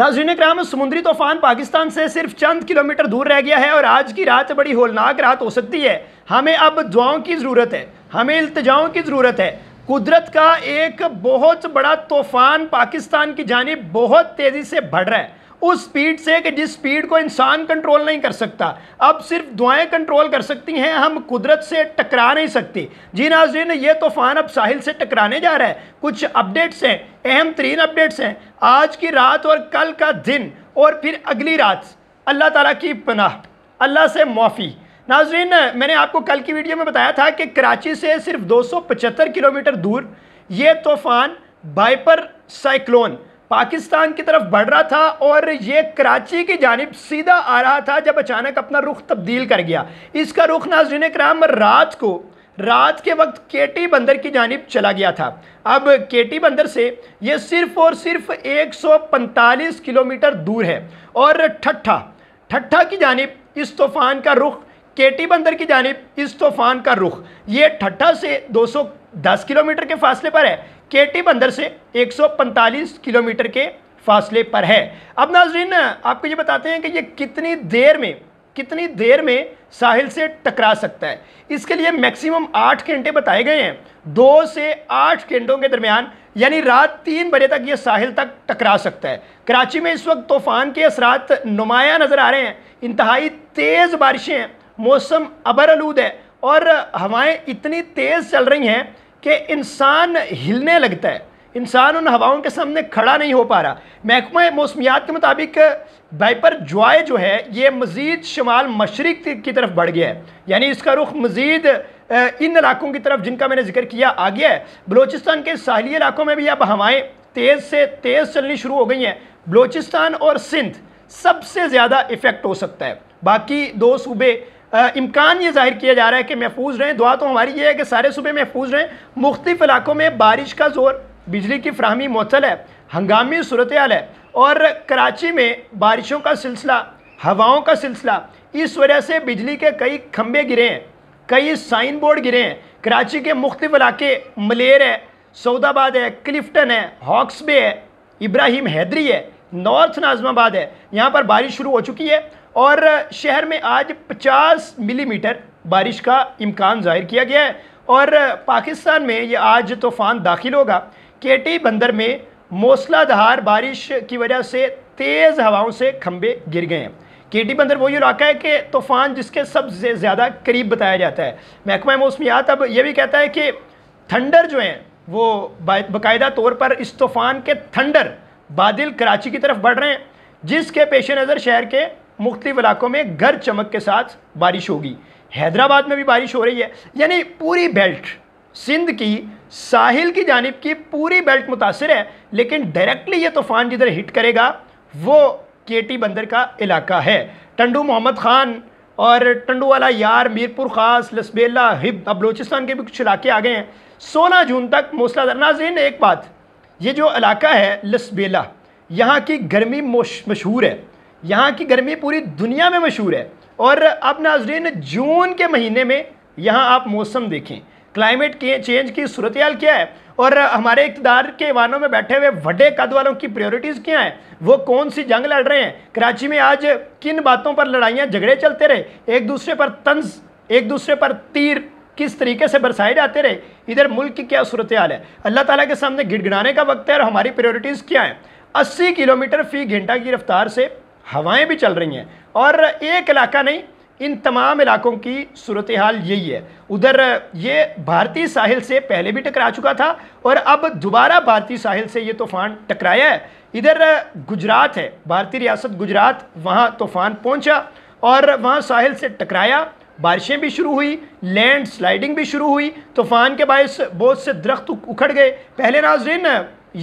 नाजरीन कराम समुद्री तूफान पाकिस्तान से सिर्फ चंद किलोमीटर दूर रह गया है और आज की रात बड़ी होलनाक रात हो सकती है हमें अब दुआओं की ज़रूरत है हमें इल्तजाओं की ज़रूरत है कुदरत का एक बहुत बड़ा तूफान पाकिस्तान की जानब बहुत तेज़ी से बढ़ रहा है उस स्पीड से कि जिस स्पीड को इंसान कंट्रोल नहीं कर सकता अब सिर्फ दुआएं कंट्रोल कर सकती हैं हम कुदरत से टकरा नहीं सकती जी नाजरीन ये तूफ़ान अब साहिल से टकराने जा रहा है कुछ अपडेट्स हैं अहम तरीन अपडेट्स हैं आज की रात और कल का दिन और फिर अगली रात अल्लाह ताला की पनाह अल्लाह से मुआफ़ी नाजरीन मैंने आपको कल की वीडियो में बताया था कि कराची से सिर्फ 275 किलोमीटर दूर ये तूफ़ान बाइपर साइक्लोन पाकिस्तान की तरफ बढ़ रहा था और ये कराची की जानब सीधा आ रहा था जब अचानक अपना रुख तब्दील कर गया इसका रुख नाजरीन कराम रात को रात के वक्त केटी बंदर की जानब चला गया था अब केटी बंदर से ये सिर्फ़ और सिर्फ 145 किलोमीटर दूर है और ठट्ठा ठट्ठा की जानब इस तूफ़ान का रुख केटी बंदर की जानब इस तूफ़ान का रुख ये ठट्ठा से 210 किलोमीटर के फासले पर है केटी बंदर से 145 किलोमीटर के फासले पर है अब नाजरीन आपको ये बताते हैं कि ये कितनी देर में कितनी देर में साहिल से टकरा सकता है इसके लिए मैक्सिमम आठ घंटे बताए गए हैं दो से आठ घंटों के दरमियान यानी रात तीन बजे तक ये साहिल तक टकरा सकता है कराची में इस वक्त तूफान के असरात नुमाया नज़र आ रहे हैं इंतहाई तेज़ बारिशें हैं मौसम अबर आलूद है और हवाएं इतनी तेज़ चल रही हैं कि इंसान हिलने लगता है इंसान उन हवाओं के सामने खड़ा नहीं हो पा रहा महकमा मौसमियात के मुताबिक बाइपर ज्वाय जो है ये मज़ीद शुमाल मशरक़ की तरफ बढ़ गया है यानी इसका रुख मज़ीद इन इलाकों की तरफ जिनका मैंने जिक्र किया आ गया है बलोचिस्तान के साहली इलाकों में भी अब हवाएँ तेज़ से तेज़ चलनी शुरू हो गई हैं बलोचिस्तान और सिंध सबसे ज़्यादा इफ़ेक्ट हो सकता है बाकी दो सूबे इम्कान ये ज़ाहिर किया जा रहा है कि महफूज रहें दुआ तो हमारी ये है कि सारे सूबे महफूज रहें मुख्तफ इलाकों में बारिश का जोर बिजली की फ्राहमी मौसल है हंगामी सूरत हाल है और कराची में बारिशों का सिलसिला हवाओं का सिलसिला इस वजह से बिजली के कई खम्भे गिरे हैं कई साइन बोर्ड गिरे हैं कराची के मुख्तफ इलाके मलेर है सऊदाबाद है क्लिफ्टन है हॉक्सबे है इब्राहिम हैदरी है नॉर्थ नाजमाबाद है यहाँ पर बारिश शुरू हो चुकी है और शहर में आज 50 मिलीमीटर बारिश का इम्कान ज़ाहिर किया गया है और पाकिस्तान में ये आज तूफ़ान दाखिल होगा केटी बंदर में मौसलाधार बारिश की वजह से तेज़ हवाओं से खंबे गिर गए हैं केटी बंदर वही इलाका है कि तूफ़ान जिसके सबसे ज़्यादा करीब बताया जाता है महकमा मौसमियात अब यह भी कहता है कि थंडर जो हैं वो बाकायदा तौर पर इस तूफ़ान के थंडर बादल कराची की तरफ बढ़ रहे हैं जिसके पेश नज़र शहर के मुख्तलिफ इलाकों में गरज चमक के साथ बारिश होगी हैदराबाद में भी बारिश हो रही है यानी पूरी बेल्ट सिंध की साहिल की जानब की पूरी बेल्ट मुतासर है लेकिन डायरेक्टली ये तूफ़ान जिधर हिट करेगा वो केटी बंदर का इलाका है टंडू मोहम्मद ख़ान और टंडू वाला यार मीरपुर ख़ास लसबेला हिब अब बलोचिस्तान के भी कुछ इलाके आ गए हैं सोलह जून तक मौसला दरनाजीन एक बात ये जो इलाका है लसबेला यहाँ की गर्मी मशहूर है यहाँ की गर्मी पूरी दुनिया में मशहूर है और अब नाजरीन जून के महीने में यहाँ आप मौसम देखें क्लाइमेट के चेंज की सूरत हाल क्या है और हमारे इकतदार के वानों में बैठे हुए वडे कद वालों की प्रायोरिटीज़ क्या हैं वो कौन सी जंग लड़ रहे हैं कराची में आज किन बातों पर लड़ाइयाँ झगड़े चलते रहे एक दूसरे पर तंज एक दूसरे पर तीर किस तरीके से बरसाए जाते रहे इधर मुल्क की क्या सूरत हाल है अल्लाह ताला के सामने गिड़गिड़ाने का वक्त है और हमारी प्रायोरिटीज़ क्या हैं अस्सी किलोमीटर फ़ी घंटा की रफ्तार से हवाएं भी चल रही हैं और एक इलाका नहीं इन तमाम इलाकों की सूरत हाल यही है उधर ये भारतीय साहिल से पहले भी टकरा चुका था और अब दोबारा भारतीय साहिल से ये तूफ़ान टकराया है इधर गुजरात है भारतीय रियासत गुजरात वहाँ तूफ़ान पहुँचा और वहाँ साहिल से टकराया बारिशें भी शुरू हुई लैंड स्लाइडिंग भी शुरू हुई तूफ़ान के बायस बहुत से दरख्त उखड़ गए पहले नाजरीन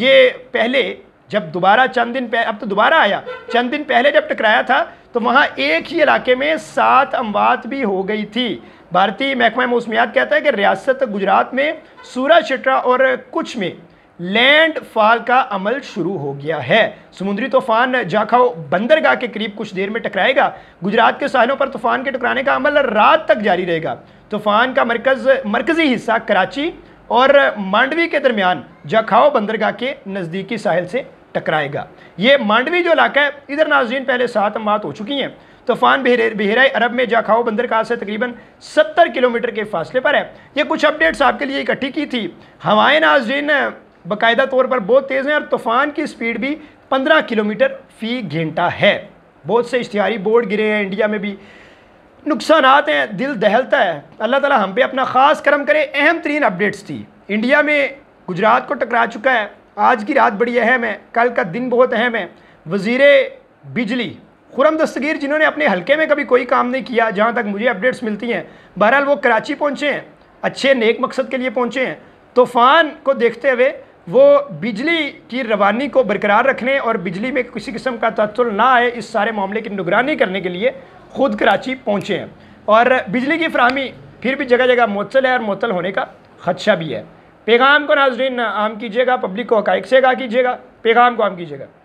ये पहले जब दोबारा चंद दिन अब तो दोबारा आया चंद दिन पहले जब टकराया था तो वहाँ एक ही इलाके में सात अमवात भी हो गई थी भारतीय महकमा मौसमियात कहता है कि रियासत गुजरात में सूरज शटरा और कुछ में लैंड फॉल का अमल शुरू हो गया है समुद्री तूफान जाखाओ बंदरगाह के करीब कुछ देर में टकराएगा गुजरात के साहिलों पर तूफान के टकराने का अमल रात तक जारी रहेगा तूफान का मरकज मरकजी हिस्सा कराची और मांडवी के दरमियान जाखाओ बंदरगाह के नज़दीकी साहिल से टकराएगा ये मांडवी जो इलाका है इधर नाजीन पहले सात अमवात हो चुकी हैं तूफान बहरा अरब में जाखाओ बंदरगाह से तकरीबन 70 किलोमीटर के फासले पर है ये कुछ अपडेट्स आपके लिए इकट्ठी की थी हवाएं नाजीन बाकायदा तौर पर बहुत तेज़ हैं और तूफान की स्पीड भी 15 किलोमीटर फ़ी घंटा है बहुत से इश्तहारी बोर्ड गिरे हैं इंडिया में भी नुकसान हैं दिल दहलता है अल्लाह ताला हम पे अपना ख़ास करम करे अहम तरीन अपडेट्स थी इंडिया में गुजरात को टकरा चुका है आज की रात बड़ी अहम है कल का दिन बहुत अहम है वजीर बिजली खुरम दस्तगीर जिन्होंने अपने हलके में कभी कोई काम नहीं किया जहाँ तक मुझे अपडेट्स मिलती हैं बहरहाल वो कराची पहुँचे हैं अच्छे नेक मकसद के लिए पहुँचे हैं तूफ़ान को देखते हुए वो बिजली की रवानी को बरकरार रखने और बिजली में किसी किस्म का तत्ल ना आए इस सारे मामले की निगरानी करने के लिए खुद कराची पहुँचे हैं और बिजली की फ्राहमी फिर भी जगह जगह मौतल है और मौतल होने का खदशा भी है पैगाम को नाजरीन आम कीजिएगा पब्लिक को हक़ से आगा कीजिएगा पैगाम को आम कीजिएगा